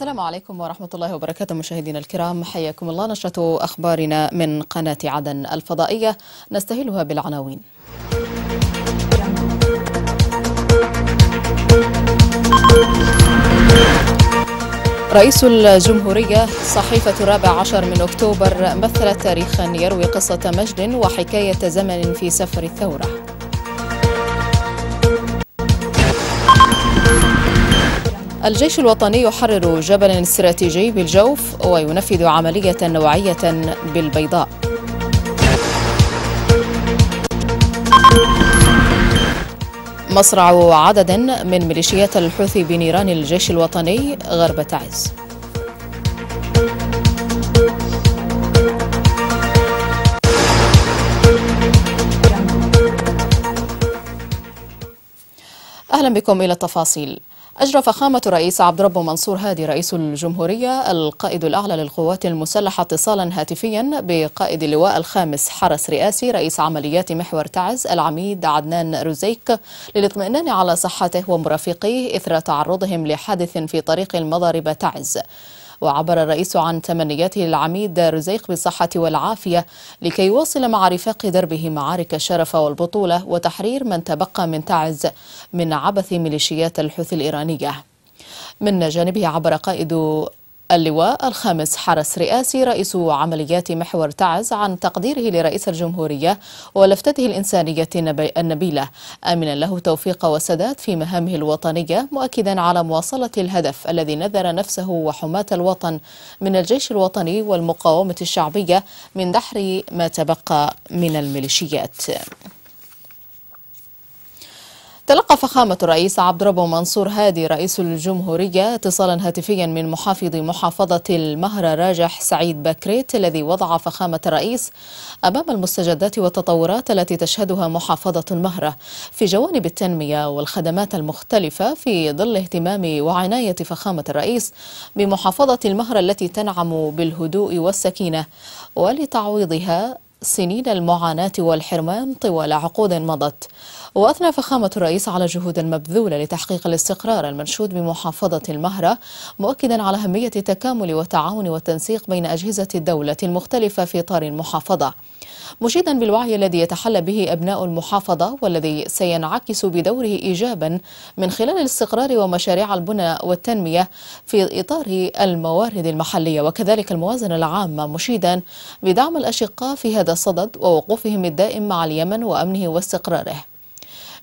السلام عليكم ورحمة الله وبركاته مشاهدينا الكرام حياكم الله نشرة أخبارنا من قناة عدن الفضائية نستهلها بالعناوين رئيس الجمهورية صحيفة الرابع عشر من أكتوبر مثلت تاريخا يروي قصة مجد وحكاية زمن في سفر الثورة الجيش الوطني يحرر جبل استراتيجي بالجوف وينفذ عملية نوعية بالبيضاء مصرع عدد من ميليشيات الحوثي بنيران الجيش الوطني غرب تعز أهلا بكم إلى التفاصيل أجرى فخامة الرئيس عبد ربه منصور هادي رئيس الجمهورية القائد الأعلى للقوات المسلحة اتصالا هاتفيا بقائد اللواء الخامس حرس رئاسي رئيس عمليات محور تعز العميد عدنان رزيك للاطمئنان على صحته ومرافقيه إثر تعرضهم لحادث في طريق المضاربة تعز وعبر الرئيس عن تمنياته للعميد رزيق بالصحة والعافية لكي يواصل مع رفاق دربه معارك الشرف والبطولة وتحرير من تبقى من تعز من عبث ميليشيات الحوثي الإيرانية من جانبه عبر قائد اللواء الخامس حرس رئاسي رئيس عمليات محور تعز عن تقديره لرئيس الجمهورية ولفتته الإنسانية النبيلة آمنا له توفيق وسداد في مهامه الوطنية مؤكدا على مواصلة الهدف الذي نذر نفسه وحماة الوطن من الجيش الوطني والمقاومة الشعبية من دحر ما تبقى من الميليشيات تلقى فخامة الرئيس عبد ربه منصور هادي رئيس الجمهورية اتصالا هاتفيا من محافظ محافظة المهرة راجح سعيد بكريت الذي وضع فخامة الرئيس أمام المستجدات والتطورات التي تشهدها محافظة المهرة في جوانب التنمية والخدمات المختلفة في ظل اهتمام وعناية فخامة الرئيس بمحافظة المهرة التي تنعم بالهدوء والسكينة ولتعويضها سنين المعاناة والحرمان طوال عقود مضت وأثنى فخامة الرئيس على الجهود المبذولة لتحقيق الاستقرار المنشود بمحافظة المهرة مؤكدا على أهمية التكامل والتعاون والتنسيق بين أجهزة الدولة المختلفة في إطار المحافظة مشيدا بالوعي الذي يتحلى به أبناء المحافظة والذي سينعكس بدوره إيجابا من خلال الاستقرار ومشاريع البنى والتنمية في إطار الموارد المحلية وكذلك الموازنة العامة مشيدا بدعم الأشقاء في هذا الصدد ووقوفهم الدائم مع اليمن وأمنه واستقراره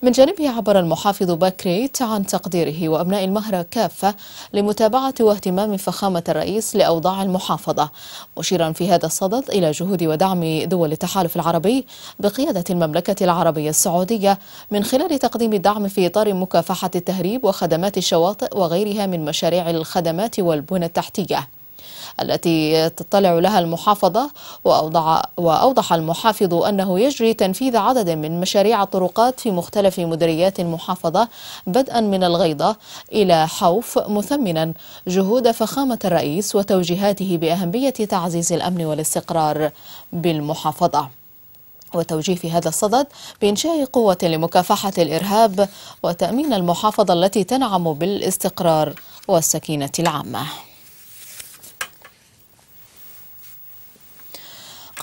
من جانبه عبر المحافظ باكريت عن تقديره وأبناء المهرة كافة لمتابعة واهتمام فخامة الرئيس لأوضاع المحافظة مشيرا في هذا الصدد إلى جهود ودعم دول التحالف العربي بقيادة المملكة العربية السعودية من خلال تقديم الدعم في إطار مكافحة التهريب وخدمات الشواطئ وغيرها من مشاريع الخدمات والبنى التحتية التي تطلع لها المحافظة وأوضح المحافظ أنه يجري تنفيذ عدد من مشاريع الطرقات في مختلف مديريات المحافظة بدءا من الغيضة إلى حوف مثمنا جهود فخامة الرئيس وتوجيهاته بأهمية تعزيز الأمن والاستقرار بالمحافظة وتوجيه في هذا الصدد بإنشاء قوة لمكافحة الإرهاب وتأمين المحافظة التي تنعم بالاستقرار والسكينة العامة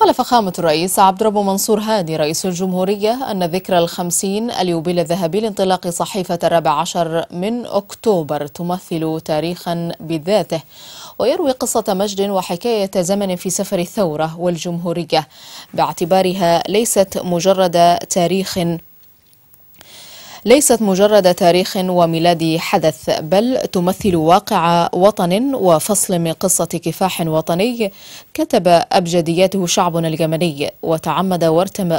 قال فخامة الرئيس عبد ربه منصور هادي رئيس الجمهورية أن ذكرى الخمسين اليوبيل الذهبي لانطلاق صحيفة الرابع عشر من أكتوبر تمثل تاريخا بذاته ويروي قصة مجد وحكاية زمن في سفر الثورة والجمهورية باعتبارها ليست مجرد تاريخ ليست مجرد تاريخ وميلاد حدث بل تمثل واقع وطن وفصل من قصة كفاح وطني كتب أبجدياته شعبنا اليمني وتعمد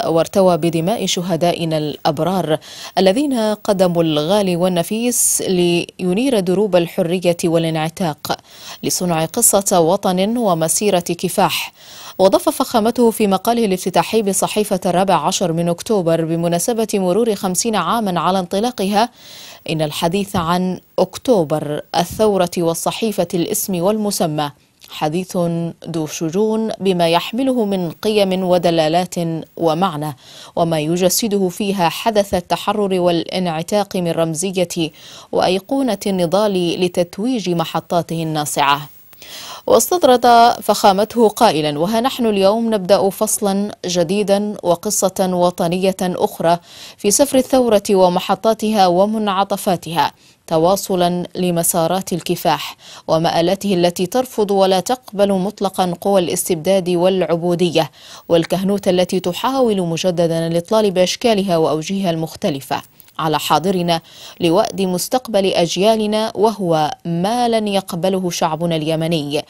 وارتوى بدماء شهدائنا الأبرار الذين قدموا الغالي والنفيس لينير دروب الحرية والانعتاق لصنع قصة وطن ومسيرة كفاح وضاف فخامته في مقاله الافتتاحي بصحيفة الرابع عشر من أكتوبر بمناسبة مرور خمسين عاما على انطلاقها إن الحديث عن أكتوبر الثورة والصحيفة الاسم والمسمى حديث ذو شجون بما يحمله من قيم ودلالات ومعنى وما يجسده فيها حدث التحرر والانعتاق من رمزية وأيقونة النضال لتتويج محطاته الناصعة واستطرد فخامته قائلا وها نحن اليوم نبدأ فصلا جديدا وقصة وطنية أخرى في سفر الثورة ومحطاتها ومنعطفاتها تواصلا لمسارات الكفاح ومآلاته التي ترفض ولا تقبل مطلقا قوى الاستبداد والعبودية والكهنوت التي تحاول مجددا الإطلال بأشكالها وأوجهها المختلفة على حاضرنا لوأد مستقبل أجيالنا وهو ما لن يقبله شعبنا اليمني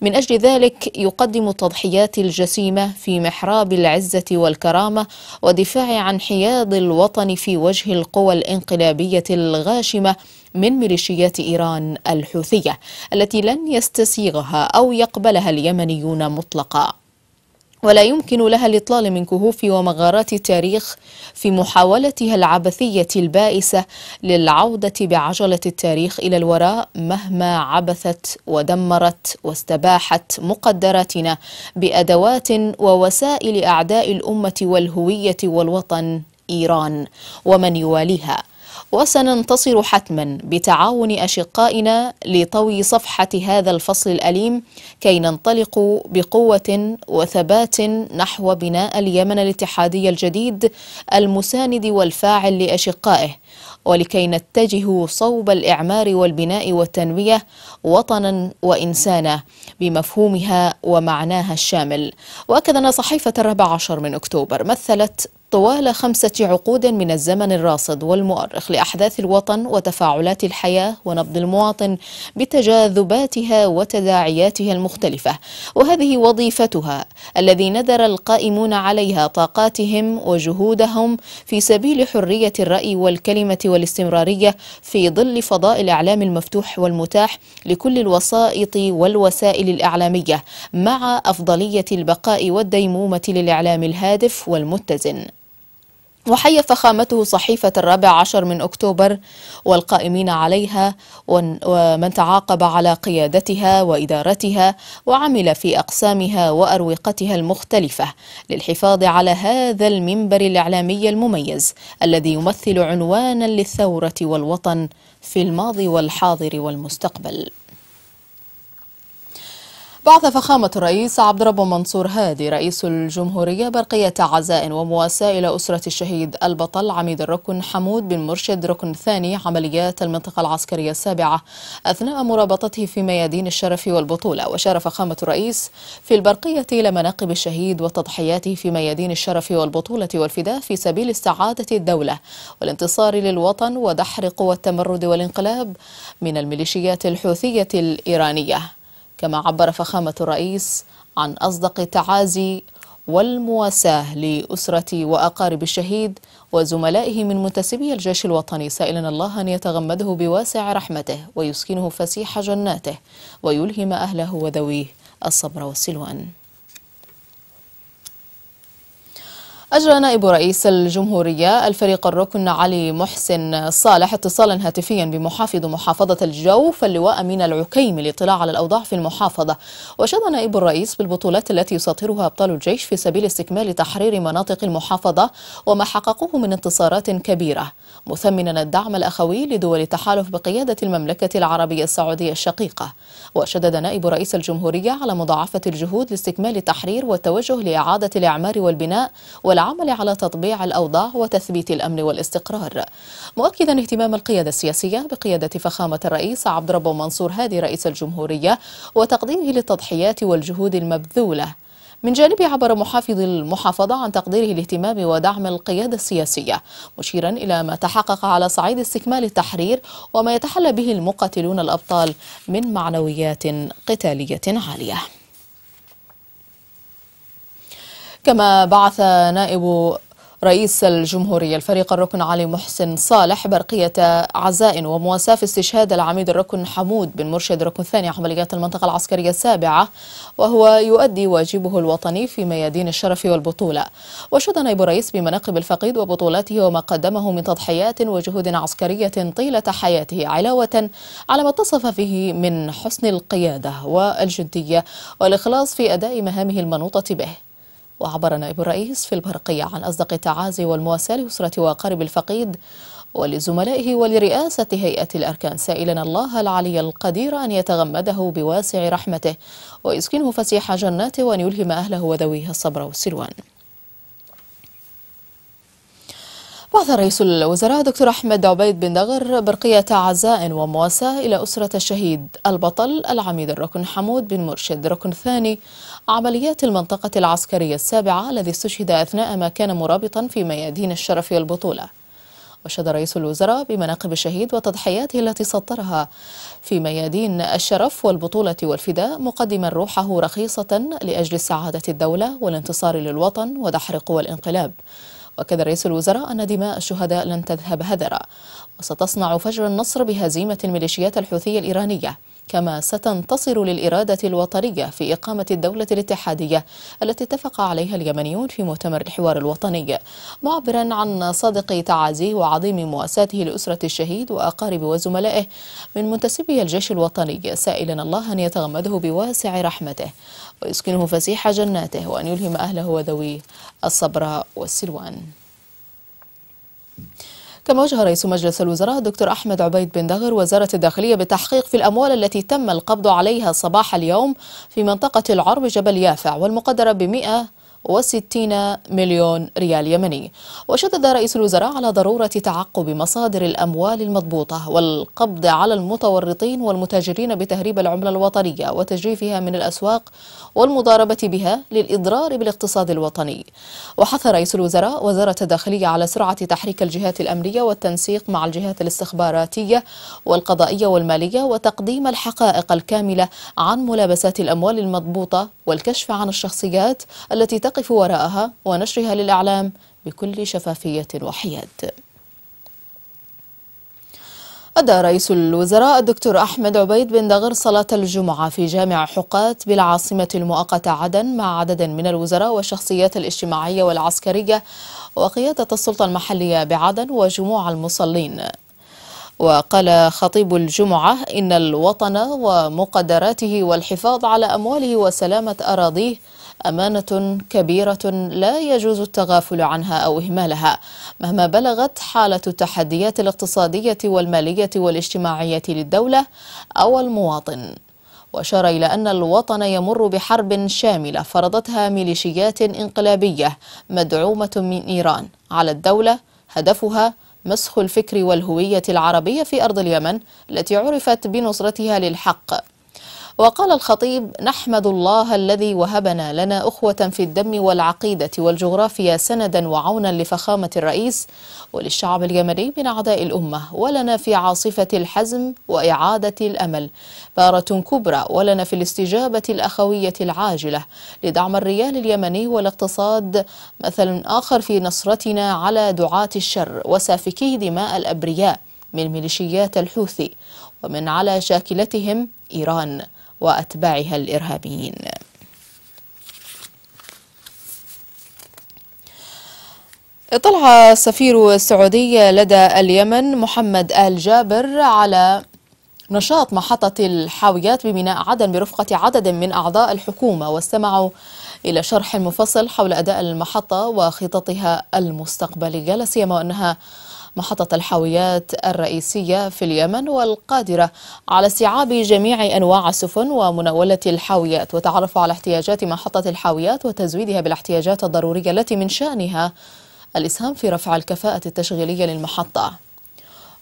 من أجل ذلك يقدم التضحيات الجسيمة في محراب العزة والكرامة ودفاع عن حياد الوطن في وجه القوى الانقلابية الغاشمة من ميليشيات إيران الحوثية التي لن يستسيغها أو يقبلها اليمنيون مطلقاً ولا يمكن لها الإطلال من كهوف ومغارات التاريخ في محاولتها العبثية البائسة للعودة بعجلة التاريخ إلى الوراء مهما عبثت ودمرت واستباحت مقدراتنا بأدوات ووسائل أعداء الأمة والهوية والوطن إيران ومن يواليها وسننتصر حتما بتعاون أشقائنا لطوي صفحة هذا الفصل الأليم كي ننطلق بقوة وثبات نحو بناء اليمن الاتحادي الجديد المساند والفاعل لأشقائه ولكي نتجه صوب الإعمار والبناء والتنمية وطنا وإنسانا بمفهومها ومعناها الشامل وأكدنا صحيفة الرابع عشر من أكتوبر مثلت طوال خمسة عقود من الزمن الراصد والمؤرخ لأحداث الوطن وتفاعلات الحياة ونبض المواطن بتجاذباتها وتداعياتها المختلفة وهذه وظيفتها الذي نذر القائمون عليها طاقاتهم وجهودهم في سبيل حرية الرأي والكلمة والاستمرارية في ظل فضاء الإعلام المفتوح والمتاح لكل الوسائط والوسائل الإعلامية مع أفضلية البقاء والديمومة للإعلام الهادف والمتزن وحي فخامته صحيفة الرابع عشر من أكتوبر والقائمين عليها ومن تعاقب على قيادتها وإدارتها وعمل في أقسامها وأروقتها المختلفة للحفاظ على هذا المنبر الإعلامي المميز الذي يمثل عنوانا للثورة والوطن في الماضي والحاضر والمستقبل بعث فخامة الرئيس عبد رب منصور هادي رئيس الجمهورية برقية عزاء ومواساة إلى أسرة الشهيد البطل عميد الركن حمود بن مرشد ركن ثاني عمليات المنطقة العسكرية السابعة أثناء مرابطته في ميادين الشرف والبطولة وشار فخامة الرئيس في البرقية إلى مناقب الشهيد وتضحياته في ميادين الشرف والبطولة والفداء في سبيل استعادة الدولة والانتصار للوطن ودحر قوى التمرد والانقلاب من الميليشيات الحوثية الإيرانية كما عبر فخامة الرئيس عن أصدق تعازي والمواساة لأسرة وأقارب الشهيد وزملائه من منتسبي الجيش الوطني سائلا الله أن يتغمده بواسع رحمته ويسكنه فسيح جناته ويلهم أهله وذويه الصبر والسلوان أجرى نائب رئيس الجمهورية الفريق الركن علي محسن صالح اتصالا هاتفيا بمحافظ محافظة الجوف اللواء أمين العكيم للاطلاع على الأوضاع في المحافظة وشد نائب الرئيس بالبطولات التي يسطرها أبطال الجيش في سبيل استكمال تحرير مناطق المحافظة وما حققوه من انتصارات كبيرة مثمنا الدعم الأخوي لدول التحالف بقيادة المملكة العربية السعودية الشقيقة وشدد نائب رئيس الجمهورية على مضاعفة الجهود لاستكمال التحرير والتوجه لإعادة الإعمار والبناء وال للعمل على تطبيع الأوضاع وتثبيت الأمن والاستقرار مؤكدا اهتمام القيادة السياسية بقيادة فخامة الرئيس عبد ربه منصور هادي رئيس الجمهورية وتقديمه للتضحيات والجهود المبذولة من جانبه عبر محافظ المحافظة عن تقديره الاهتمام ودعم القيادة السياسية مشيرا إلى ما تحقق على صعيد استكمال التحرير وما يتحلى به المقاتلون الأبطال من معنويات قتالية عالية كما بعث نائب رئيس الجمهورية الفريق الركن علي محسن صالح برقية عزاء ومواساة في استشهاد العميد الركن حمود بن مرشد ركن ثاني عمليات المنطقة العسكرية السابعة وهو يؤدي واجبه الوطني في ميادين الشرف والبطولة وشد نائب الرئيس بمناقب الفقيد وبطولاته وما قدمه من تضحيات وجهود عسكرية طيلة حياته علاوة على ما اتصف فيه من حسن القيادة والجدية والإخلاص في أداء مهامه المنوطة به وعبر نائب الرئيس في البرقية عن أصدق التعازي والمواساة لأسرة وأقارب الفقيد ولزملائه ولرئاسة هيئة الأركان سائلا الله العلي القدير أن يتغمده بواسع رحمته ويسكنه فسيح جناته وأن يلهم أهله وذويه الصبر والسلوان بعث رئيس الوزراء دكتور أحمد عبيد بن دغر برقية عزاء ومواساة إلى أسرة الشهيد البطل العميد الركن حمود بن مرشد ركن ثاني عمليات المنطقة العسكرية السابعة الذي استشهد أثناء ما كان مرابطا في ميادين الشرف والبطولة وشد رئيس الوزراء بمناقب الشهيد وتضحياته التي سطرها في ميادين الشرف والبطولة والفداء مقدما روحه رخيصة لأجل سعادة الدولة والانتصار للوطن ودحر قوى الانقلاب وكد رئيس الوزراء أن دماء الشهداء لن تذهب هدرا وستصنع فجر النصر بهزيمة الميليشيات الحوثية الإيرانية كما ستنتصر للإرادة الوطنية في إقامة الدولة الاتحادية التي اتفق عليها اليمنيون في مؤتمر الحوار الوطني معبرا عن صادق تعازيه وعظيم مواساته لأسرة الشهيد وأقارب وزملائه من منتسبي الجيش الوطني سائلا الله أن يتغمده بواسع رحمته ويسكنه فسيح جناته وأن يلهم أهله وذويه الصبر والسلوان كما وجه رئيس مجلس الوزراء الدكتور أحمد عبيد بن دغر وزارة الداخلية بالتحقيق في الأموال التي تم القبض عليها صباح اليوم في منطقة العرب جبل يافع والمقدرة بمئة وستين مليون ريال يمني وشدد رئيس الوزراء على ضرورة تعقب مصادر الأموال المضبوطة والقبض على المتورطين والمتاجرين بتهريب العملة الوطنية وتجريفها من الأسواق والمضاربة بها للإضرار بالاقتصاد الوطني وحث رئيس الوزراء وزارة الداخلية على سرعة تحريك الجهات الأمنية والتنسيق مع الجهات الاستخباراتية والقضائية والمالية وتقديم الحقائق الكاملة عن ملابسات الأموال المضبوطة والكشف عن الشخصيات التي يقف وراءها ونشرها للأعلام بكل شفافية وحياد أدى رئيس الوزراء الدكتور أحمد عبيد بن دغر صلاة الجمعة في جامع حقات بالعاصمة المؤقتة عدن مع عدد من الوزراء والشخصيات الاجتماعية والعسكرية وقيادة السلطة المحلية بعدن وجموع المصلين وقال خطيب الجمعة إن الوطن ومقدراته والحفاظ على أمواله وسلامة أراضيه أمانة كبيرة لا يجوز التغافل عنها أو إهمالها مهما بلغت حالة التحديات الاقتصادية والمالية والاجتماعية للدولة أو المواطن وأشار إلى أن الوطن يمر بحرب شاملة فرضتها ميليشيات انقلابية مدعومة من إيران على الدولة هدفها مسخ الفكر والهوية العربية في أرض اليمن التي عرفت بنصرتها للحق وقال الخطيب نحمد الله الذي وهبنا لنا أخوة في الدم والعقيدة والجغرافيا سندا وعونا لفخامة الرئيس وللشعب اليمني من أعداء الأمة ولنا في عاصفة الحزم وإعادة الأمل بارة كبرى ولنا في الاستجابة الأخوية العاجلة لدعم الريال اليمني والاقتصاد مثل آخر في نصرتنا على دعاة الشر وسافكي دماء الأبرياء من ميليشيات الحوثي ومن على شاكلتهم إيران وأتباعها الإرهابيين اطلع السفير السعودي لدى اليمن محمد آل جابر على نشاط محطة الحاويات بميناء عدن برفقة عدد من أعضاء الحكومة واستمعوا إلى شرح مفصل حول أداء المحطة وخططها المستقبلية لا سيما أنها محطة الحاويات الرئيسية في اليمن والقادرة على استيعاب جميع أنواع السفن ومناولة الحاويات وتعرف على احتياجات محطة الحاويات وتزويدها بالاحتياجات الضرورية التي من شأنها الإسهام في رفع الكفاءة التشغيلية للمحطة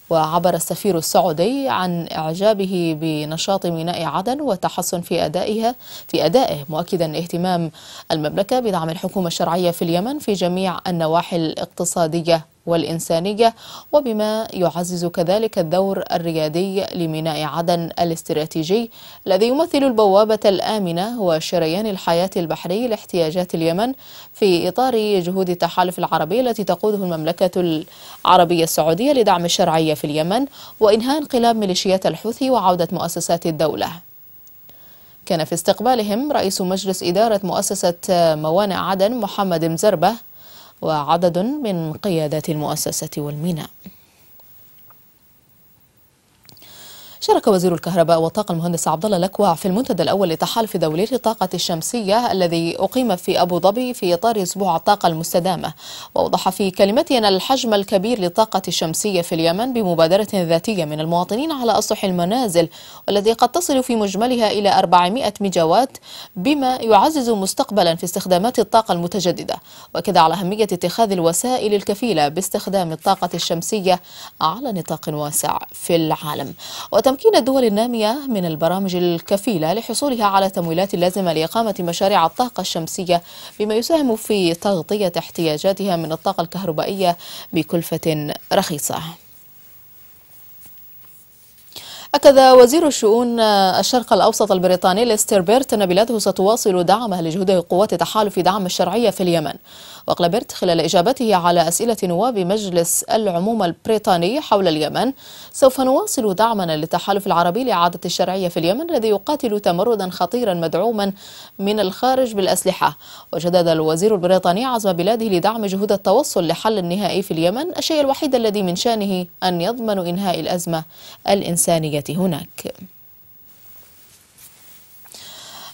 وعبر السفير السعودي عن إعجابه بنشاط ميناء عدن والتحسن في أدائها في أدائه مؤكدا اهتمام المملكة بدعم الحكومة الشرعية في اليمن في جميع النواحي الاقتصادية والإنسانية وبما يعزز كذلك الدور الريادي لميناء عدن الاستراتيجي الذي يمثل البوابة الآمنة وشريان الحياة البحري لاحتياجات اليمن في إطار جهود التحالف العربي التي تقوده المملكة العربية السعودية لدعم الشرعية في اليمن وإنهاء انقلاب ميليشيات الحوثي وعودة مؤسسات الدولة كان في استقبالهم رئيس مجلس إدارة مؤسسة موانئ عدن محمد مزربه وعدد من قيادات المؤسسة والميناء شارك وزير الكهرباء والطاقة المهندس عبد الله لكوع في المنتدى الأول لتحالف دولي للطاقة الشمسية الذي أقيم في أبو ظبي في إطار أسبوع الطاقة المستدامة وأوضح في كلمته أن الحجم الكبير للطاقة الشمسية في اليمن بمبادرة ذاتية من المواطنين على أسطح المنازل والذي قد تصل في مجملها إلى 400 ميجاوات بما يعزز مستقبلا في استخدامات الطاقة المتجددة وكذا على أهمية اتخاذ الوسائل الكفيلة باستخدام الطاقة الشمسية على نطاق واسع في العالم وتم تمكين الدول النامية من البرامج الكفيلة لحصولها على تمويلات اللازمة لإقامة مشاريع الطاقة الشمسية بما يساهم في تغطية احتياجاتها من الطاقة الكهربائية بكلفة رخيصة أكد وزير الشؤون الشرق الأوسط البريطاني ليستر بيرت أن بلاده ستواصل دعمها لجهود قوات تحالف دعم الشرعية في اليمن وقال بيرت خلال إجابته على أسئلة نواب مجلس العموم البريطاني حول اليمن سوف نواصل دعمنا للتحالف العربي لإعادة الشرعية في اليمن الذي يقاتل تمردا خطيرا مدعوما من الخارج بالأسلحة وجدد الوزير البريطاني عزم بلاده لدعم جهود التوصل لحل نهائي في اليمن الشيء الوحيد الذي من شأنه أن يضمن إنهاء الأزمة الإنسانية هناك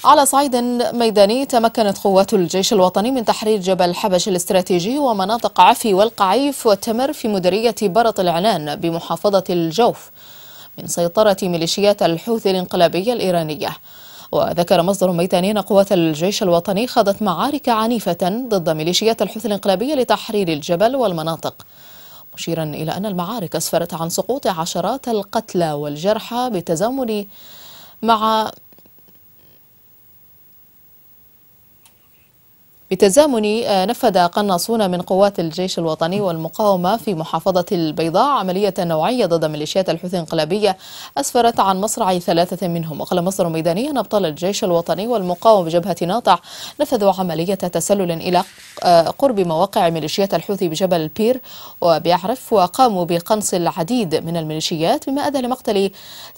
على صعيد ميداني تمكنت قوات الجيش الوطني من تحرير جبل حبش الاستراتيجي ومناطق عفي والقعيف والتمر في مديرية برط العنان بمحافظة الجوف من سيطرة ميليشيات الحوثي الانقلابية الإيرانية وذكر مصدر ميداني أن قوات الجيش الوطني خاضت معارك عنيفة ضد ميليشيات الحوثي الانقلابية لتحرير الجبل والمناطق مشيرا إلى أن المعارك أسفرت عن سقوط عشرات القتلى والجرحى بتزامن مع بتزامن آه، نفذ قناصون من قوات الجيش الوطني والمقاومة في محافظة البيضاء عملية نوعية ضد ميليشيات الحوثي الانقلابية أسفرت عن مصرع ثلاثة منهم وقال مصدر ميداني أن أبطال الجيش الوطني والمقاومة بجبهة ناطع نفذوا عملية تسلل إلى آه، قرب مواقع ميليشيات الحوثي بجبل البير وبيعرف وقاموا بقنص العديد من الميليشيات بما أدى لمقتل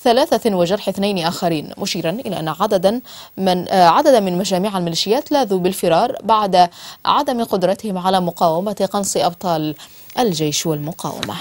ثلاثة وجرح اثنين آخرين مشيرا إلى أن عددا من آه، عددا من مجاميع الميليشيات لاذوا بالفرار بعد بعد عدم قدرتهم على مقاومة قنص أبطال الجيش والمقاومة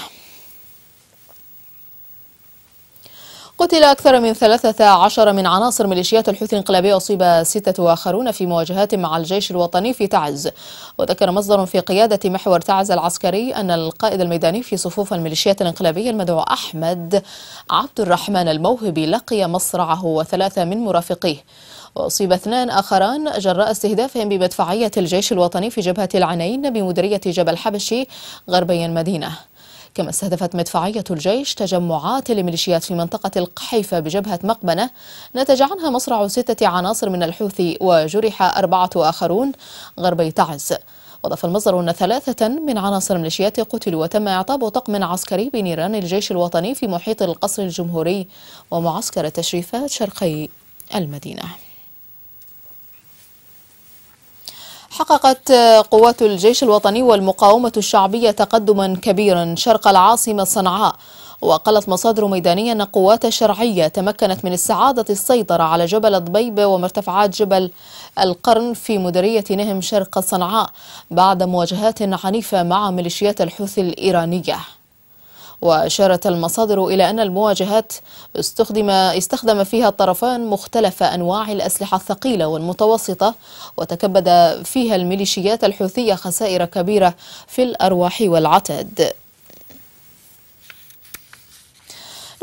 قتل أكثر من 13 من عناصر ميليشيات الحوثي الانقلابي أصيب ستة آخرون في مواجهات مع الجيش الوطني في تعز وذكر مصدر في قيادة محور تعز العسكري أن القائد الميداني في صفوف الميليشيات الانقلابية المدعو أحمد عبد الرحمن الموهبي لقي مصرعه وثلاثة من مرافقيه وأصيب اثنان آخران جراء استهدافهم بمدفعية الجيش الوطني في جبهة العنين بمديرية جبل حبشي غربي المدينة كما استهدفت مدفعية الجيش تجمعات لميليشيات في منطقة القحيفة بجبهة مقبنة نتج عنها مصرع ستة عناصر من الحوثي وجرح أربعة آخرون غربي تعز وأضاف المصدر أن ثلاثة من عناصر الميليشيات قتلوا وتم إعطاب طقم عسكري بنيران الجيش الوطني في محيط القصر الجمهوري ومعسكر التشريفات شرقي المدينة حققت قوات الجيش الوطني والمقاومة الشعبية تقدما كبيرا شرق العاصمة صنعاء وقالت مصادر ميدانية أن قوات شرعية تمكنت من استعادة السيطرة على جبل ضبيبة ومرتفعات جبل القرن في مديرية نهم شرق صنعاء بعد مواجهات عنيفة مع ميليشيات الحوثي الإيرانية وأشارت المصادر إلى أن المواجهات استخدم, استخدم فيها الطرفان مختلف أنواع الأسلحة الثقيلة والمتوسطة وتكبد فيها الميليشيات الحوثية خسائر كبيرة في الأرواح والعتاد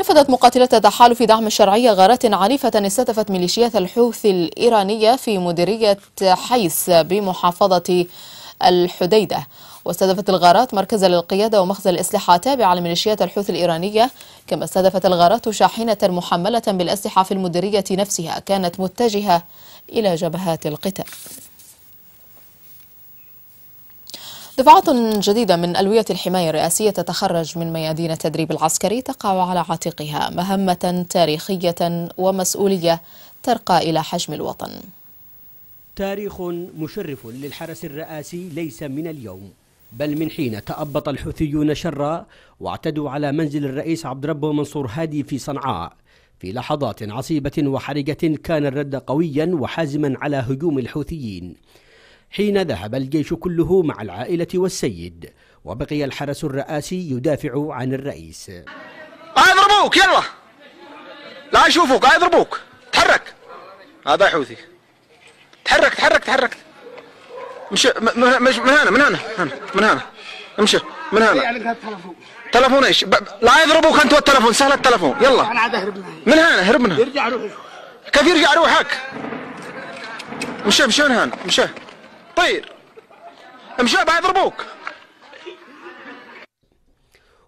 نفذت مقاتلة تحالف دعم الشرعية غارات عنيفة استهدفت ميليشيات الحوثي الإيرانية في مديرية حيس بمحافظة الحديدة واستهدفت الغارات مركزا للقيادة ومخزن الأسلحة تابع لميليشيات الحوثي الإيرانية كما استهدفت الغارات شاحنة محملة بالأسلحة في المديرية نفسها كانت متجهة إلى جبهات القتال دفعات جديدة من ألوية الحماية الرئاسية تتخرج من ميادين التدريب العسكري تقع على عاتقها مهمة تاريخية ومسؤولية ترقى إلى حجم الوطن تاريخ مشرف للحرس الرئاسي ليس من اليوم بل من حين تأبط الحوثيون شرا واعتدوا على منزل الرئيس عبد ربه منصور هادي في صنعاء في لحظات عصيبة وحرجة كان الرد قويا وحازما على هجوم الحوثيين حين ذهب الجيش كله مع العائلة والسيد وبقي الحرس الرئاسي يدافع عن الرئيس اضربوك يلا لا يشوفوك اضربوك تحرك هذا حوثي تحرك تحرك تحرك مش مش من هنا من هنا هنا من هنا امشي من هنا يعني تلفون ايش لا يضربوك انت والتلفون سهل التلفون يلا انا عاد اهرب من هنا هرب من هنا يرجع روحك كيف يرجع روحك مش مش من هنا مش طير مشى بيضربوك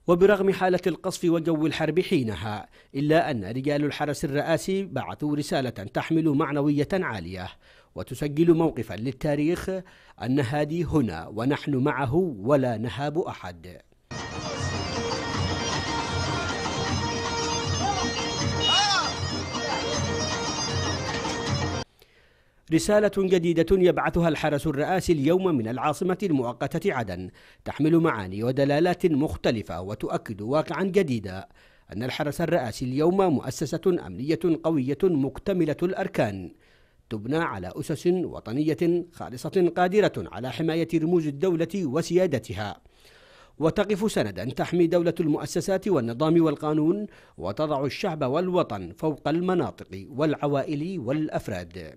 وبرغم حالة القصف وجو الحرب حينها إلا أن رجال الحرس الرئاسي بعثوا رسالة تحمل معنوية عالية وتسجل موقفا للتاريخ أن هادي هنا ونحن معه ولا نهاب أحد رسالة جديدة يبعثها الحرس الرئاسي اليوم من العاصمة المؤقتة عدن تحمل معاني ودلالات مختلفة وتؤكد واقعا جديدا أن الحرس الرئاسي اليوم مؤسسة أمنية قوية مكتملة الأركان تبنى على أسس وطنية خالصة قادرة على حماية رموز الدولة وسيادتها وتقف سندا تحمي دولة المؤسسات والنظام والقانون وتضع الشعب والوطن فوق المناطق والعوائل والأفراد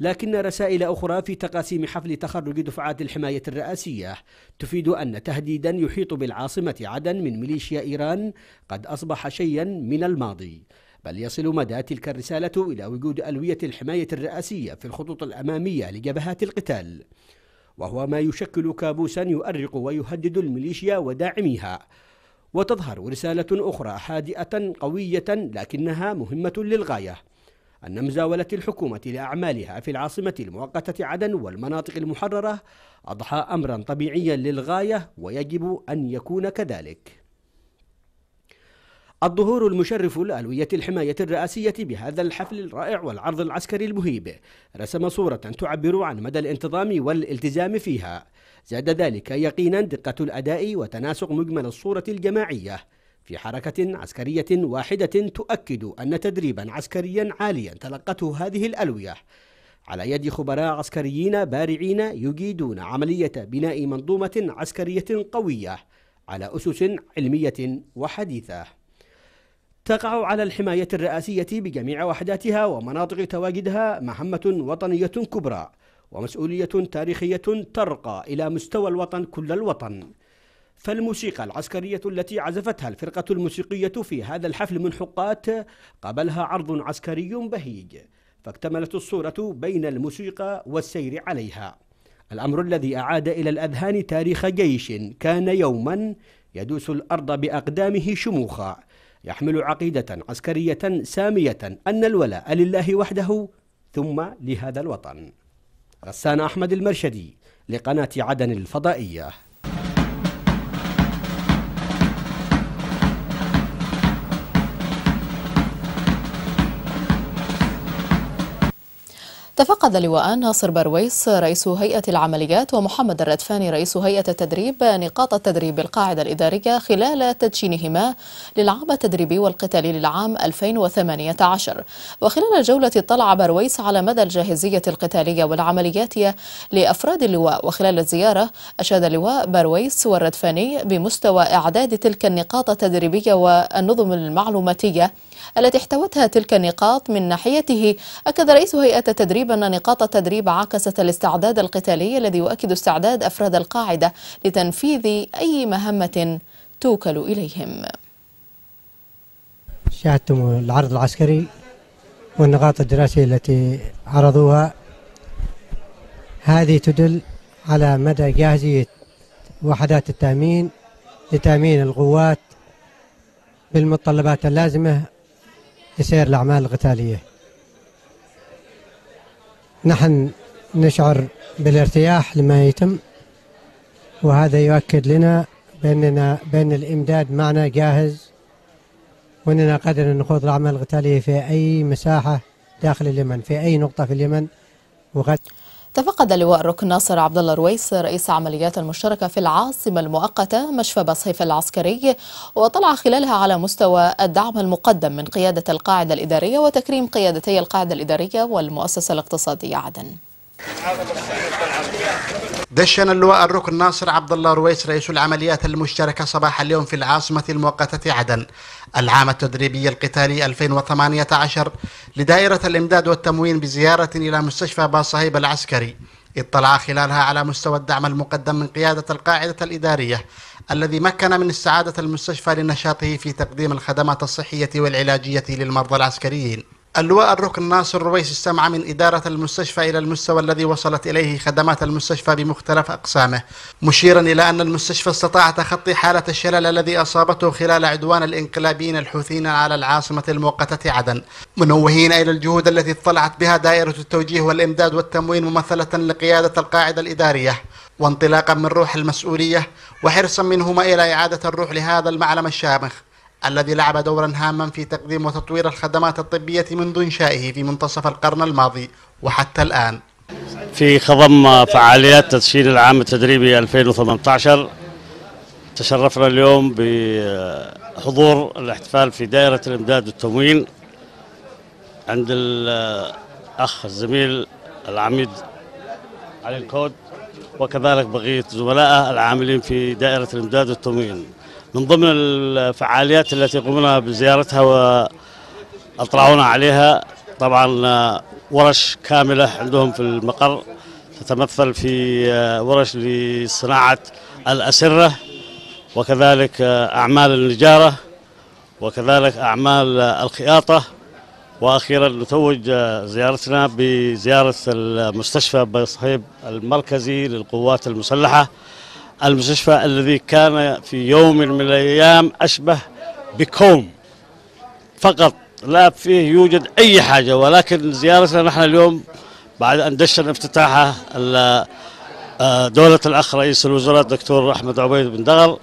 لكن رسائل أخرى في تقاسيم حفل تخرج دفعات الحماية الرئاسية تفيد أن تهديدا يحيط بالعاصمة عدن من ميليشيا إيران قد أصبح شيئا من الماضي بل يصل مدى تلك الرسالة إلى وجود ألوية الحماية الرئاسية في الخطوط الأمامية لجبهات القتال وهو ما يشكل كابوسا يؤرق ويهدد الميليشيا وداعميها وتظهر رسالة أخرى هادئة قوية لكنها مهمة للغاية أن مزاولة الحكومة لأعمالها في العاصمة المؤقتة عدن والمناطق المحررة أضحى أمرا طبيعيا للغاية ويجب أن يكون كذلك الظهور المشرف لألوية الحماية الرئاسية بهذا الحفل الرائع والعرض العسكري المهيب رسم صورة تعبر عن مدى الانتظام والالتزام فيها زاد ذلك يقينا دقة الأداء وتناسق مجمل الصورة الجماعية في حركة عسكرية واحدة تؤكد أن تدريبا عسكريا عاليا تلقته هذه الألوية على يد خبراء عسكريين بارعين يجيدون عملية بناء منظومة عسكرية قوية على أسس علمية وحديثة تقع على الحماية الرئاسية بجميع وحداتها ومناطق تواجدها مهمة وطنية كبرى ومسؤولية تاريخية ترقى إلى مستوى الوطن كل الوطن فالموسيقى العسكرية التي عزفتها الفرقة الموسيقية في هذا الحفل من حقات قبلها عرض عسكري بهيج فاكتملت الصورة بين الموسيقى والسير عليها الأمر الذي أعاد إلى الأذهان تاريخ جيش كان يوما يدوس الأرض بأقدامه شموخا يحمل عقيدة عسكرية سامية أن الولاء لله وحده ثم لهذا الوطن غسان أحمد المرشدي لقناة عدن الفضائية تفقد اللواء ناصر برويس رئيس هيئة العمليات ومحمد الردفاني رئيس هيئة التدريب نقاط التدريب بالقاعدة الإدارية خلال تدشينهما للعام التدريبي والقتالي للعام 2018 وخلال الجولة اطلع برويس على مدى الجاهزية القتالية والعمليات لأفراد اللواء وخلال الزيارة أشاد اللواء برويس والردفاني بمستوى إعداد تلك النقاط التدريبية والنظم المعلوماتية التي احتوتها تلك النقاط من ناحيته أكد رئيس هيئة التدريب أن نقاط التدريب عكست الاستعداد القتالي الذي يؤكد استعداد أفراد القاعدة لتنفيذ أي مهمة توكل إليهم شاهدتم العرض العسكري والنقاط الدراسية التي عرضوها هذه تدل على مدى جاهزية وحدات التأمين لتأمين القوات بالمتطلبات اللازمة لسير الأعمال القتالية نحن نشعر بالارتياح لما يتم وهذا يؤكد لنا بأننا بأن الإمداد معنا جاهز وأننا قادر أن نخوض الأعمال القتالية في أي مساحة داخل اليمن في أي نقطة في اليمن وقد تفقد لواء الركن ناصر عبد الله رويس رئيس عمليات المشتركه في العاصمه المؤقته مشفى بصيف العسكري وطلع خلالها على مستوى الدعم المقدم من قياده القاعده الاداريه وتكريم قيادتي القاعده الاداريه والمؤسسه الاقتصاديه عدن. دشن اللواء الركن ناصر عبد الله رويس رئيس العمليات المشتركة صباح اليوم في العاصمة المؤقتة عدن العام التدريبي القتالي 2018 لدائرة الإمداد والتموين بزيارة إلى مستشفى باصهيب العسكري اطلع خلالها على مستوى الدعم المقدم من قيادة القاعدة الإدارية الذي مكن من استعادة المستشفى لنشاطه في تقديم الخدمات الصحية والعلاجية للمرضى العسكريين اللواء الركن ناصر رويس استمع من إدارة المستشفى إلى المستوى الذي وصلت إليه خدمات المستشفى بمختلف أقسامه مشيرا إلى أن المستشفى استطاع تخطي حالة الشلل الذي أصابته خلال عدوان الإنقلابيين الحوثيين على العاصمة المؤقتة عدن منوهين إلى الجهود التي اطلعت بها دائرة التوجيه والإمداد والتموين ممثلة لقيادة القاعدة الإدارية وانطلاقا من روح المسؤولية وحرصا منهما إلى إعادة الروح لهذا المعلم الشامخ الذي لعب دورا هاما في تقديم وتطوير الخدمات الطبية منذ إنشائه في منتصف القرن الماضي وحتى الآن في خضم فعاليات تدشين العام التدريبي 2018 تشرفنا اليوم بحضور الاحتفال في دائرة الإمداد والتموين عند الأخ الزميل العميد علي الكود وكذلك بقية زملائه العاملين في دائرة الإمداد والتموين من ضمن الفعاليات التي قمنا بزيارتها وأطلعونا عليها طبعا آه، ورش كاملة عندهم في المقر تتمثل في آه، ورش لصناعة الأسرة وكذلك آه، أعمال النجارة وكذلك أعمال الخياطة وأخيرا نتوج زيارتنا بزيارة المستشفى بصهيب المركزي للقوات المسلحة المستشفى الذي كان في يوم من الأيام أشبه بكوم فقط لا فيه يوجد أي حاجة ولكن زيارتنا نحن اليوم بعد أن دشن افتتاحها آه، دولة الأخ رئيس الوزراء الدكتور أحمد عبيد بن دغل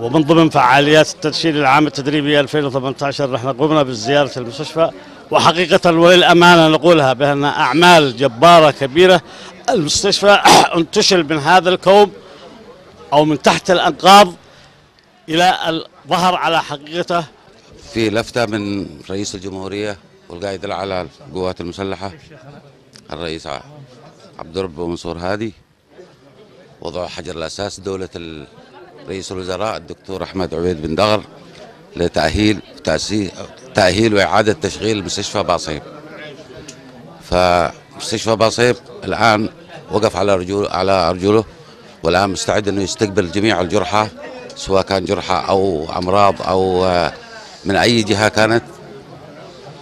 ومن ضمن فعاليات التدشين العام التدريبي 2018 نحن قمنا بزيارة المستشفى وحقيقة وللأمانة نقولها بأن أعمال جبارة كبيرة المستشفى انتشل من هذا الكوم أو من تحت الأنقاض إلى الظهر على حقيقته في لفتة من رئيس الجمهورية والقائد الأعلى على القوات المسلحة الرئيس عبد الرب منصور هادي وضع حجر الأساس دولة رئيس الوزراء الدكتور أحمد عبيد بن دغر لتأهيل تأهيل وإعادة تشغيل مستشفى باصيب فمستشفى باصيب الآن وقف على رجوله على أرجله والآن مستعد أنه يستقبل جميع الجرحى سواء كان جرحى أو أمراض أو آه، من أي جهة كانت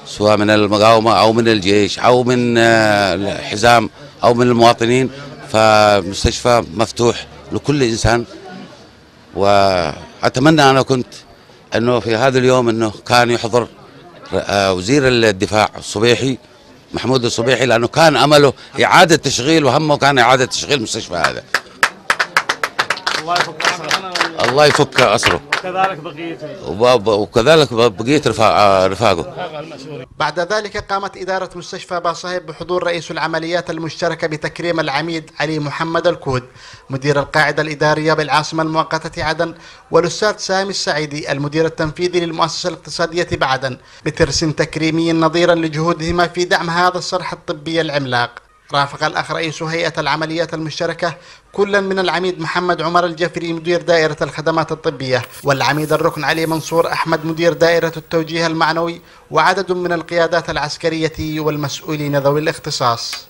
سواء من المقاومة أو من الجيش أو من آه، الحزام أو من المواطنين فمستشفى مفتوح لكل إنسان وأتمنى أنا كنت أنه في هذا اليوم أنه كان يحضر آه، وزير الدفاع الصبيحي محمود الصبيحي لأنه كان أمله إعادة تشغيل وهمه كان إعادة تشغيل المستشفى هذا الله يفك اسره وكذلك بقيه وكذلك بقيه رفاقه آه، رفاقه بعد ذلك قامت اداره مستشفى باصهيب بحضور رئيس العمليات المشتركه بتكريم العميد علي محمد الكود مدير القاعده الاداريه بالعاصمه المؤقته عدن والاستاذ سامي السعيدي المدير التنفيذي للمؤسسه الاقتصاديه بعدن بترس تكريمي نظيرا لجهودهما في دعم هذا الصرح الطبي العملاق رافق الأخ رئيس هيئة العمليات المشتركة كلا من العميد محمد عمر الجفري مدير دائرة الخدمات الطبية والعميد الركن علي منصور أحمد مدير دائرة التوجيه المعنوي وعدد من القيادات العسكرية والمسؤولين ذوي الاختصاص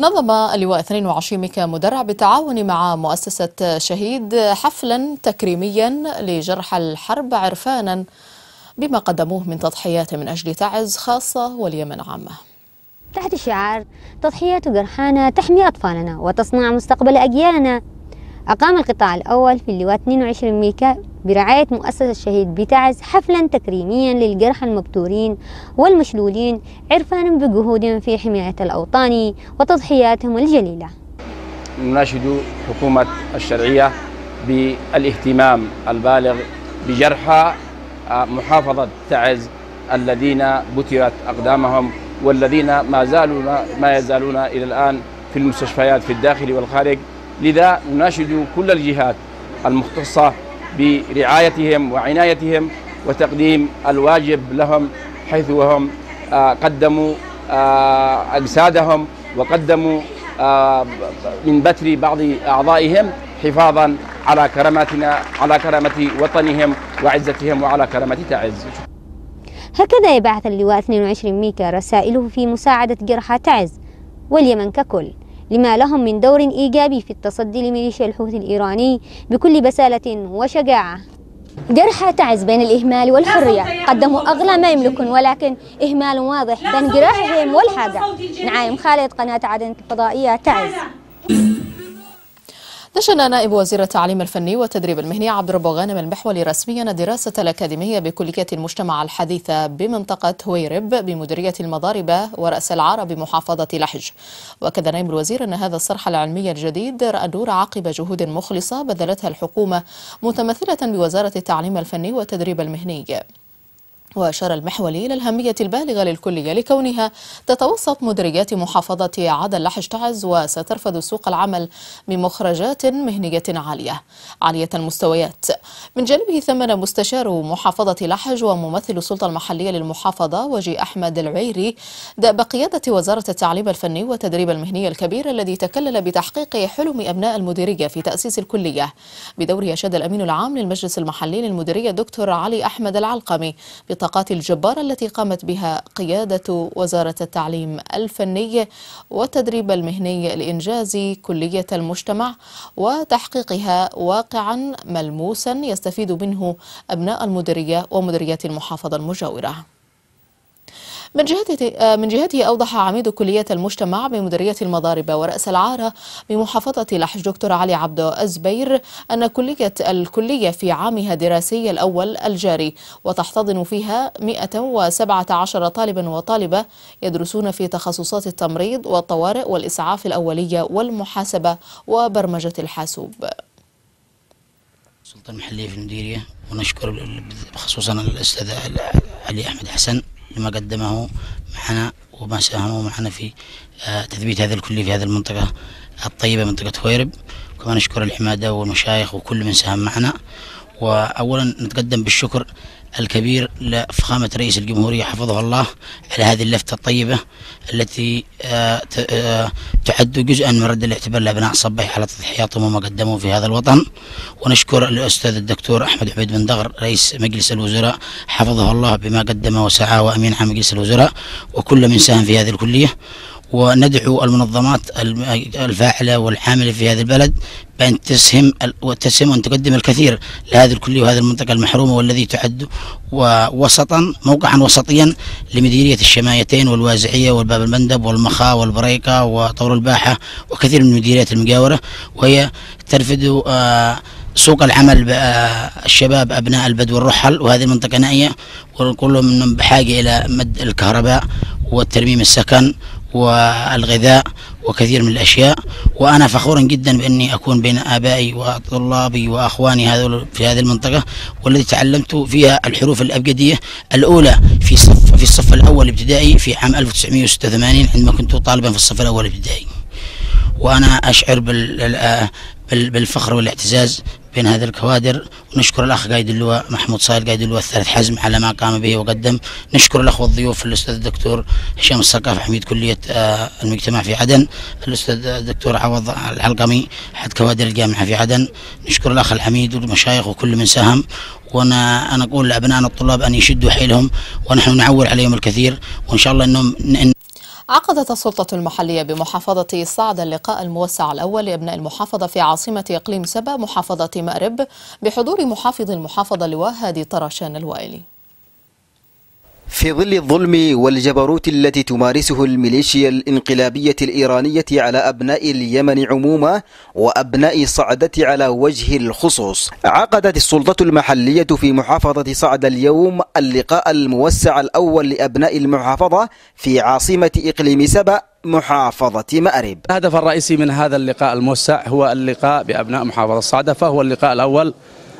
نظم اللواء 22 ميكا مدرع بالتعاون مع مؤسسة شهيد حفلا تكريميا لجرحى الحرب عرفانا بما قدموه من تضحيات من أجل تعز خاصة واليمن عامة تحت شعار تضحية جرحانا تحمي أطفالنا وتصنع مستقبل أجيالنا أقام القطاع الأول في اللواء 22 ميكا برعاية مؤسسة الشهيد بتعز حفلا تكريميا للجرحى المبتورين والمشلولين عرفانا بجهودهم في حماية الأوطان وتضحياتهم الجليلة نناشد حكومة الشرعية بالاهتمام البالغ بجرحى محافظة تعز الذين بترت أقدامهم والذين ما زالوا ما يزالون إلى الآن في المستشفيات في الداخل والخارج لذا نناشد كل الجهات المختصة برعايتهم وعنايتهم وتقديم الواجب لهم حيث وهم آه، قدموا آه، أجسادهم وقدموا آه، من بتر بعض أعضائهم حفاظا على كرامتنا على كرامة وطنهم وعزتهم وعلى كرامة تعز هكذا يبعث اللواء 22 ميكا رسائله في مساعدة جرحى تعز واليمن ككل لما لهم من دور إيجابي في التصدي لميليشيا الحوثي الإيراني بكل بسالة وشجاعة جرحى تعز بين الإهمال والحرية قدموا أغلى ما يملكون ولكن إهمال واضح بين جراحهم والحاجة نعايم خالد قناة عدن الفضائية تعز نشن نائب وزير التعليم الفني والتدريب المهني عبد الرب غانم المحولي رسميا الدراسة الأكاديمية بكلية المجتمع الحديثة بمنطقة هويرب بمديرية المضاربة ورأس العار بمحافظة لحج وأكد نائب الوزير أن هذا الصرح العلمي الجديد رأى دور عقب جهود مخلصة بذلتها الحكومة متمثلة بوزارة التعليم الفني والتدريب المهني وأشار المحوري إلى الأهمية البالغة للكلية لكونها تتوسط مديريات محافظة عدن لحشتعز تعز وسترفض سوق العمل بمخرجات مهنية عالية عالية المستويات من جانبه ثمن مستشار محافظة لحج وممثل السلطة المحلية للمحافظة وجي أحمد العيري دأب قيادة وزارة التعليم الفني والتدريب المهني الكبير الذي تكلل بتحقيق حلم أبناء المديرية في تأسيس الكلية بدوره أشاد الأمين العام للمجلس المحلي للمديرية دكتور علي أحمد العلقمي بالطاقات الجبارة التي قامت بها قيادة وزارة التعليم الفني والتدريب المهني لإنجاز كلية المجتمع وتحقيقها واقعا ملموسا يستفيد منه أبناء المديرية ومديريات المحافظة المجاورة من جهته, من جهته أوضح عميد كلية المجتمع بمديرية المضاربة ورأس العارة بمحافظة لحج دكتور علي عبد الزبير أن كلية الكلية في عامها الدراسي الأول الجاري وتحتضن فيها 117 طالبا وطالبة يدرسون في تخصصات التمريض والطوارئ والإسعاف الأولية والمحاسبة وبرمجة الحاسوب السلطه المحليه في المديريه ونشكر خصوصا الاستاذ علي احمد حسن لما قدمه معنا وما ساهمه معنا في آه، تثبيت هذا الكلي في هذه المنطقه الطيبه منطقه هويرب وكمان نشكر الحماده والمشايخ وكل من ساهم معنا وأولا نتقدم بالشكر الكبير لفخامة رئيس الجمهورية حفظه الله على هذه اللفتة الطيبة التي آه، آه، تعد جزءا من رد الاعتبار لأبناء صبيح على تضحياتهم وما قدموا في هذا الوطن ونشكر الأستاذ الدكتور أحمد عبيد بن دغر رئيس مجلس الوزراء حفظه الله بما قدم وسعى وأمين عام مجلس الوزراء وكل من ساهم في هذه الكلية وندعو المنظمات الفاعلة والحاملة في هذا البلد بأن تسهم وتسهم وأن تقدم الكثير لهذه الكلية وهذه المنطقة المحرومة والذي تعد وسطا موقعا وسطيا لمديرية الشمايتين والوازعية والباب المندب والمخا والبريقة وطور الباحة وكثير من مديريات المجاورة وهي ترفد آه، سوق العمل آه، الشباب أبناء البدو الرحل وهذه المنطقة نائية لهم انهم بحاجة إلى مد الكهرباء وترميم السكن والغذاء وكثير من الأشياء وأنا فخور جدا بأني أكون بين آبائي وطلابي وأخواني هذول في هذه المنطقة والذي تعلمت فيها الحروف الأبجدية الأولى في صف في الصف الأول ابتدائي في عام 1986 عندما كنت طالبا في الصف الأول ابتدائي وأنا أشعر آه، بالفخر والاعتزاز بين هذه الكوادر ونشكر الأخ قايد اللواء محمود صاير قايد اللواء الثالث حزم على ما قام به وقدم نشكر الأخوة الضيوف الأستاذ الدكتور هشام الثقافة حميد كلية آه، المجتمع في عدن الأستاذ الدكتور عوض العلقمي أحد كوادر الجامعة في عدن نشكر الأخ الحميد والمشايخ وكل من ساهم وانا انا اقول لابنائنا الطلاب ان يشدوا حيلهم ونحن نعول عليهم الكثير وان شاء الله انهم إن عقدت السلطة المحلية بمحافظة صعد اللقاء الموسع الأول لأبناء المحافظة في عاصمة إقليم سبا محافظة مأرب بحضور محافظ المحافظة اللواء هادي طرشان الوائلي في ظل الظلم والجبروت التي تمارسه الميليشيا الانقلابية الإيرانية على أبناء اليمن عموما وأبناء صعدة على وجه الخصوص عقدت السلطة المحلية في محافظة صعد اليوم اللقاء الموسع الأول لأبناء المحافظة في عاصمة إقليم سبأ محافظة مأرب الهدف الرئيسي من هذا اللقاء الموسع هو اللقاء بأبناء محافظة صعدة فهو اللقاء الأول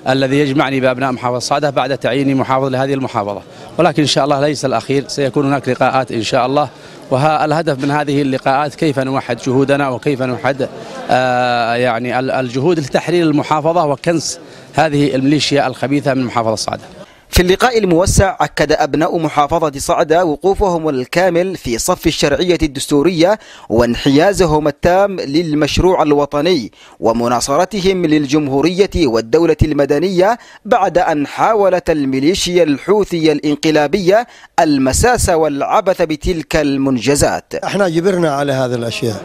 الذي يجمعني بأبناء محافظة صعدة بعد تعييني محافظ لهذه المحافظة ولكن إن شاء الله ليس الأخير سيكون هناك لقاءات إن شاء الله وها الهدف من هذه اللقاءات كيف نوحد جهودنا وكيف نوحد آه، يعني الجهود لتحرير المحافظة وكنس هذه الميليشيا الخبيثة من محافظة صعدة في اللقاء الموسع أكد أبناء محافظة صعدة وقوفهم الكامل في صف الشرعية الدستورية وانحيازهم التام للمشروع الوطني ومناصرتهم للجمهورية والدولة المدنية بعد أن حاولت الميليشيا الحوثية الانقلابية المساس والعبث بتلك المنجزات احنا جبرنا على هذه الأشياء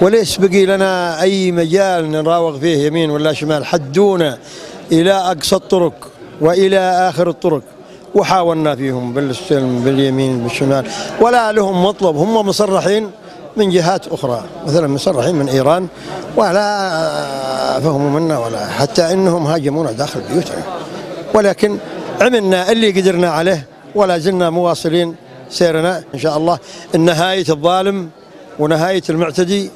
وليس بقي لنا أي مجال نراوغ فيه يمين ولا شمال حدونا إلى أقصى الطرق والى اخر الطرق وحاولنا فيهم بالسلم باليمين بالشمال ولا لهم مطلب هم مصرحين من جهات اخرى مثلا مصرحين من ايران ولا فهموا منا ولا حتى انهم هاجمونا داخل بيوتنا ولكن عملنا اللي قدرنا عليه ولا زلنا مواصلين سيرنا ان شاء الله نهايه الظالم ونهايه المعتدي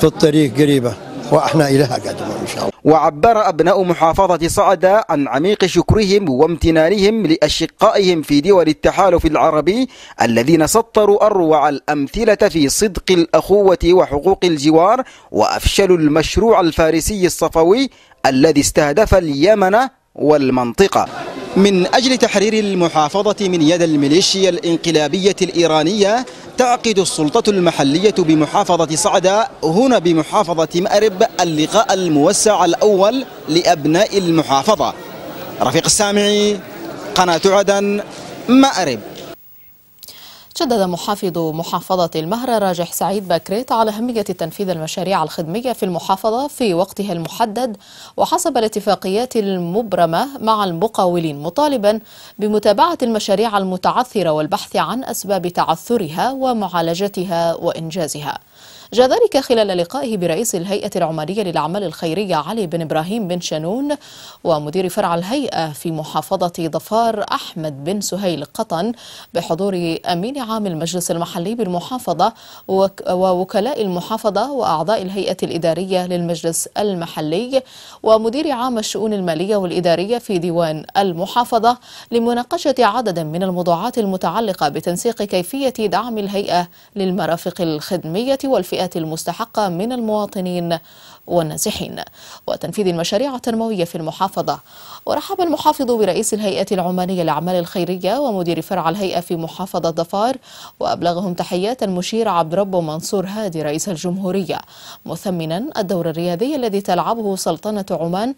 في الطريق قريبه واحنا اليها قادمون ان شاء الله. وعبر ابناء محافظه صعدة عن عميق شكرهم وامتنانهم لاشقائهم في دول التحالف العربي الذين سطروا اروع الامثله في صدق الاخوه وحقوق الجوار وافشلوا المشروع الفارسي الصفوي الذي استهدف اليمن والمنطقة من أجل تحرير المحافظة من يد الميليشيا الإنقلابية الإيرانية تعقد السلطة المحلية بمحافظة صعدة هنا بمحافظة مأرب اللقاء الموسع الأول لأبناء المحافظة رفيق السامعي قناة عدن مأرب شدد محافظ محافظة المهرة راجح سعيد باكريت على أهمية تنفيذ المشاريع الخدمية في المحافظة في وقتها المحدد وحسب الاتفاقيات المبرمة مع المقاولين مطالبا بمتابعة المشاريع المتعثرة والبحث عن أسباب تعثرها ومعالجتها وإنجازها جاء ذلك خلال لقائه برئيس الهيئة العمرية للأعمال الخيرية علي بن إبراهيم بن شنون ومدير فرع الهيئة في محافظة ظفار أحمد بن سهيل قطن بحضور أمين عام المجلس المحلي بالمحافظة ووكلاء المحافظة وأعضاء الهيئة الإدارية للمجلس المحلي ومدير عام الشؤون المالية والإدارية في ديوان المحافظة لمناقشة عدد من الموضوعات المتعلقة بتنسيق كيفية دعم الهيئة للمرافق الخدمية والفئات المستحقة من المواطنين والنازحين وتنفيذ المشاريع التنموية في المحافظة ورحب المحافظ برئيس الهيئة العمانية للأعمال الخيرية ومدير فرع الهيئة في محافظة ظفار وأبلغهم تحيات المشير عبد رب منصور هادي رئيس الجمهورية مثمنا الدور الريادي الذي تلعبه سلطنة عمان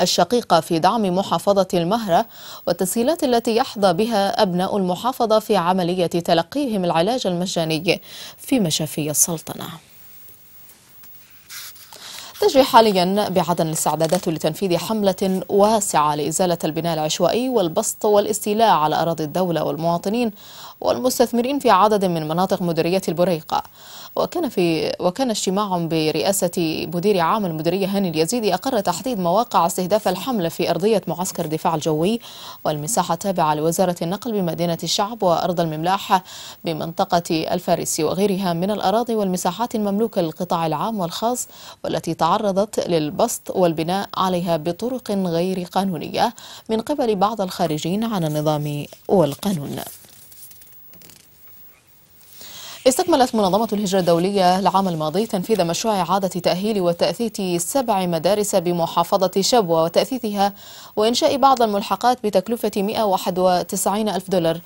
الشقيقة في دعم محافظة المهرة والتسهيلات التي يحظى بها أبناء المحافظة في عملية تلقيهم العلاج المجاني في مشافي السلطنة تجري حاليا بعدن الاستعدادات لتنفيذ حملة واسعة لإزالة البناء العشوائي والبسط والاستيلاء على أراضي الدولة والمواطنين والمستثمرين في عدد من مناطق مديرية البريقة وكان في وكان اجتماع برئاسة مدير عام المديرية هاني اليزيدي أقر تحديد مواقع استهداف الحملة في أرضية معسكر الدفاع الجوي والمساحة التابعة لوزارة النقل بمدينة الشعب وأرض المملاح بمنطقة الفارسي وغيرها من الأراضي والمساحات المملوكة للقطاع العام والخاص والتي تعرضت للبسط والبناء عليها بطرق غير قانونية من قبل بعض الخارجين عن النظام والقانون استكملت منظمة الهجرة الدولية العام الماضي تنفيذ مشروع إعادة تأهيل وتأثيث سبع مدارس بمحافظة شبوة وتأثيثها وإنشاء بعض الملحقات بتكلفة 191 ألف دولار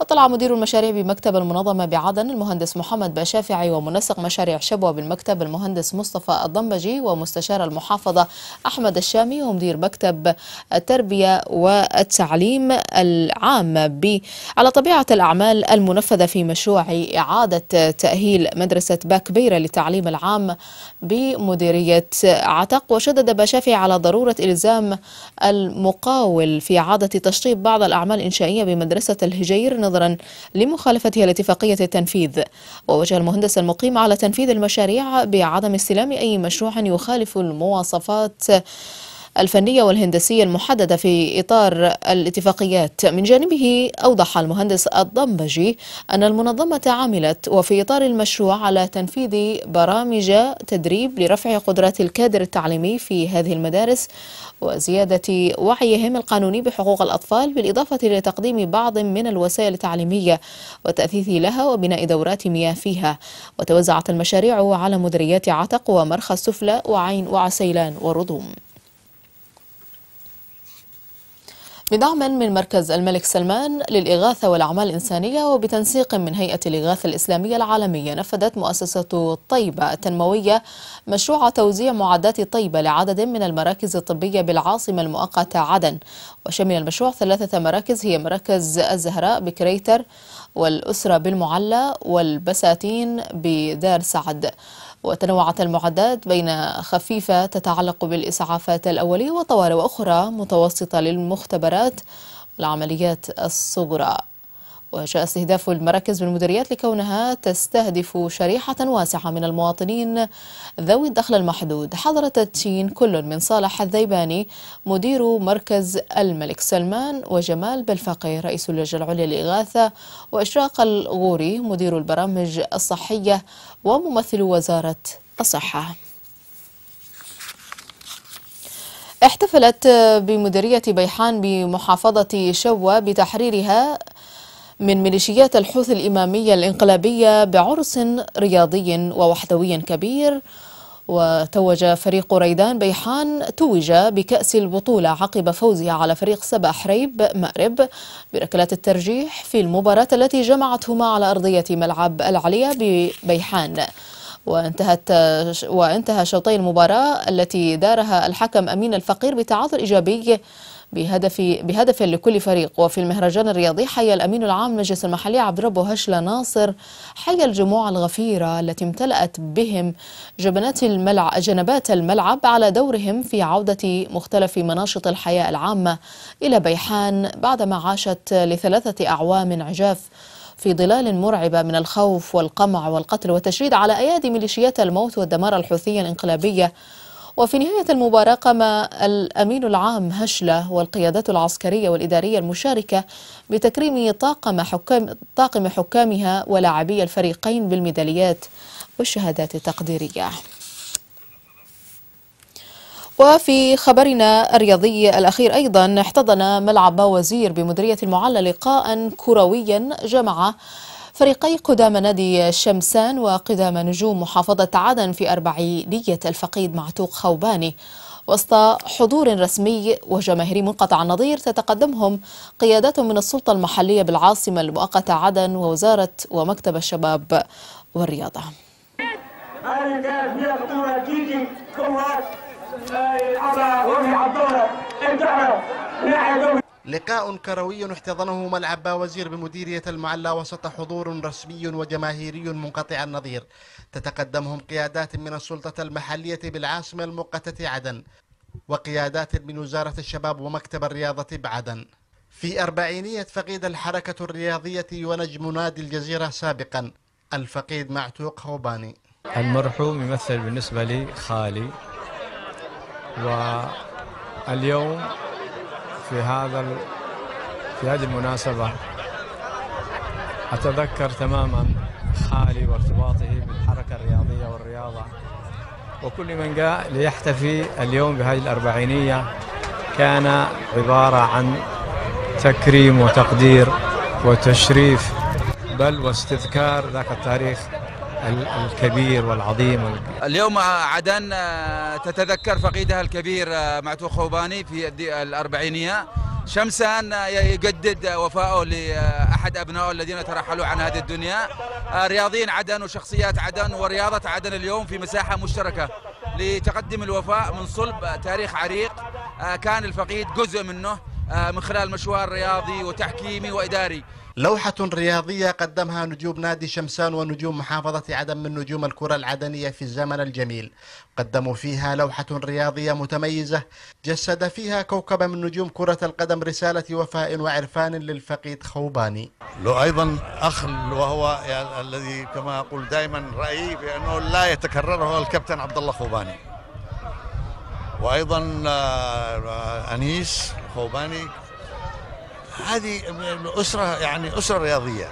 اطلع مدير المشاريع بمكتب المنظمة بعدن المهندس محمد باشافعي ومنسق مشاريع شبوة بالمكتب المهندس مصطفى الضنبجي ومستشار المحافظة أحمد الشامي ومدير مكتب التربية والتعليم العام ب على طبيعة الأعمال المنفذة في مشروع إعادة تأهيل مدرسة باك بيرة للتعليم العام بمديرية عتق وشدد باشافعي على ضرورة إلزام المقاول في إعادة تشطيب بعض الأعمال الإنشائية بمدرسة الهجير نظرا لمخالفتها لاتفاقية التنفيذ ووجه المهندس المقيم على تنفيذ المشاريع بعدم استلام أي مشروع يخالف المواصفات الفنية والهندسية المحددة في إطار الاتفاقيات من جانبه أوضح المهندس الضمبجي أن المنظمة عملت وفي إطار المشروع على تنفيذ برامج تدريب لرفع قدرات الكادر التعليمي في هذه المدارس وزيادة وعيهم القانوني بحقوق الأطفال بالإضافة لتقديم بعض من الوسائل التعليمية والتأثيث لها وبناء دورات مياه فيها وتوزعت المشاريع على مدريات عتق ومرخى السفلى وعين وعسيلان ورضوم بدعم من مركز الملك سلمان للإغاثة والأعمال الإنسانية وبتنسيق من هيئة الإغاثة الإسلامية العالمية نفذت مؤسسة طيبة التنموية مشروع توزيع معدات طيبة لعدد من المراكز الطبية بالعاصمة المؤقتة عدن وشمل المشروع ثلاثة مراكز هي مركز الزهراء بكريتر والأسرة بالمعلى والبساتين بدار سعد وتنوعت المعدات بين خفيفة تتعلق بالإسعافات الأولية وطوارئ أخرى متوسطة للمختبرات والعمليات الصغرى وجاء استهداف المراكز بالمديريات لكونها تستهدف شريحة واسعة من المواطنين ذوي الدخل المحدود حضرة التين كل من صالح الذيباني مدير مركز الملك سلمان وجمال بلفقي رئيس اللجنة العليا للإغاثة وإشراق الغوري مدير البرامج الصحية وممثل وزارة الصحة احتفلت بمديرية بيحان بمحافظة شوى بتحريرها من ميليشيات الحوثي الإمامية الإنقلابية بعرس رياضي ووحدوي كبير وتوج فريق ريدان بيحان توج بكأس البطولة عقب فوزها على فريق سبا حريب مأرب بركلات الترجيح في المباراة التي جمعتهما على أرضية ملعب العليا ببيحان وانتهت وانتهى شوطي المباراة التي دارها الحكم أمين الفقير بتعادل إيجابي بهدف بهدف لكل فريق وفي المهرجان الرياضي حي الامين العام مجلس المحلي عبد ربه هشله ناصر حي الجموع الغفيره التي امتلأت بهم جبنات الملعب جنبات الملعب على دورهم في عوده مختلف مناشط الحياه العامه الى بيحان بعدما عاشت لثلاثه اعوام عجاف في ظلال مرعبة من الخوف والقمع والقتل والتشريد على أيادي ميليشيات الموت والدمار الحوثية الانقلابية وفي نهاية المباراة قام الأمين العام هشلة والقيادات العسكرية والإدارية المشاركة بتكريم طاقم, حكام طاقم حكامها ولاعبي الفريقين بالميداليات والشهادات التقديرية وفي خبرنا الرياضي الأخير أيضا احتضن ملعب وزير بمديرية المعلى لقاء كرويا جمع فريقي قدام نادي الشمسان وقدام نجوم محافظة عدن في أربعينية الفقيد معتوق خوباني وسط حضور رسمي وجماهيري منقطع النظير تتقدمهم قيادات من السلطة المحلية بالعاصمة المؤقتة عدن ووزارة ومكتب الشباب والرياضة لقاء كروي احتضنه ملعب وزير بمديرية المعلى وسط حضور رسمي وجماهيري منقطع النظير تتقدمهم قيادات من السلطة المحلية بالعاصمة المؤقتة عدن وقيادات من وزارة الشباب ومكتب الرياضة بعدن في أربعينية فقيد الحركة الرياضية ونجم نادي الجزيرة سابقا الفقيد معتوق هوباني المرحوم يمثل بالنسبة لي خالي واليوم في هذا ال... في هذه المناسبة أتذكر تماما خالي وارتباطه بالحركة الرياضية والرياضة وكل من جاء ليحتفي اليوم بهذه الأربعينية كان عبارة عن تكريم وتقدير وتشريف بل واستذكار ذاك التاريخ الكبير والعظيم اليوم عدن آه، تتذكر فقيدها الكبير آه، معتو خوباني في الأربعينية شمسا آه، يجدد وفاءه لأحد أبنائه الذين ترحلوا عن هذه الدنيا رياضيين عدن وشخصيات عدن ورياضة عدن اليوم في مساحة مشتركة لتقدم الوفاء من صلب تاريخ عريق كان الفقيد جزء منه من خلال مشوار رياضي وتحكيمي وإداري لوحة رياضية قدمها نجوم نادي شمسان ونجوم محافظة عدن من نجوم الكرة العدنية في الزمن الجميل قدموا فيها لوحة رياضية متميزة جسد فيها كوكب من نجوم كرة القدم رسالة وفاء وعرفان للفقيد خوباني لو أيضا أخ وهو يعني الذي كما أقول دائما رأيي بأنه لا يتكرر هو الكابتن عبد الله خوباني وأيضا آه، آه، أنيس خوباني هذه أسرة يعني أسرة رياضية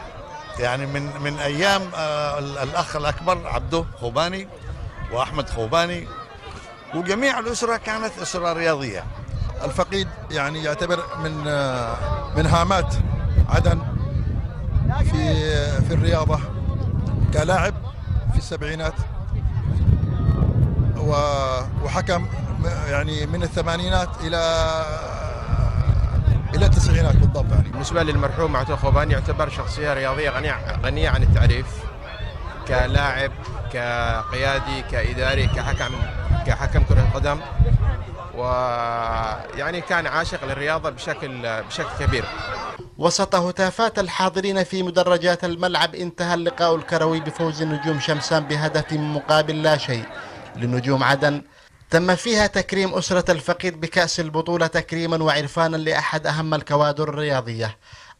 يعني من من أيام آه، الأخ الأكبر عبده خوباني وأحمد خوباني وجميع الأسرة كانت أسرة رياضية الفقيد يعني يعتبر من آه، من هامات عدن في آه، في الرياضة كلاعب في السبعينات وحكم يعني من الثمانينات إلى الى التسعينات بالضبط يعني بالنسبه للمرحوم معتوه خوبان يعتبر شخصيه رياضيه غنيه غنيه عن التعريف كلاعب كقيادي كاداري كحكم كحكم كره قدم ويعني كان عاشق للرياضه بشكل بشكل كبير وسط هتافات الحاضرين في مدرجات الملعب انتهى اللقاء الكروي بفوز نجوم شمسان بهدف مقابل لا شيء لنجوم عدن تم فيها تكريم أسرة الفقيد بكأس البطولة تكريما وعرفانا لأحد أهم الكوادر الرياضية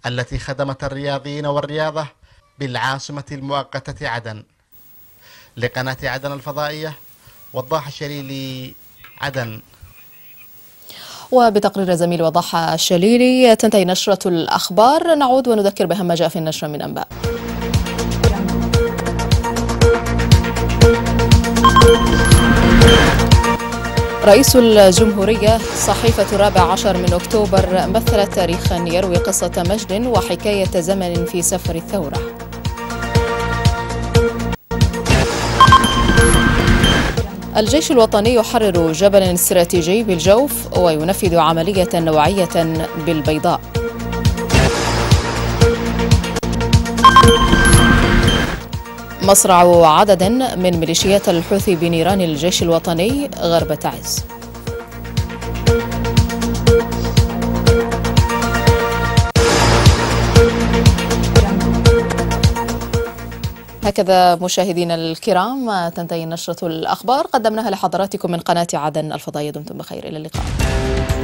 التي خدمت الرياضيين والرياضة بالعاصمة المؤقتة عدن لقناة عدن الفضائية وضاح الشليلي عدن وبتقرير زميل وضاح الشليلي تنتهي نشرة الأخبار نعود ونذكر بأهم ما جاء في النشرة من أنباء رئيس الجمهورية صحيفة الرابع عشر من أكتوبر مثلت تاريخا يروي قصة مجد وحكاية زمن في سفر الثورة الجيش الوطني يحرر جبل استراتيجي بالجوف وينفذ عملية نوعية بالبيضاء مصرع عدد من ميليشيات الحوثي بنيران الجيش الوطني غرب تعز هكذا مشاهدينا الكرام تنتهي نشرة الأخبار قدمناها لحضراتكم من قناة عدن الفضائية دمتم بخير إلى اللقاء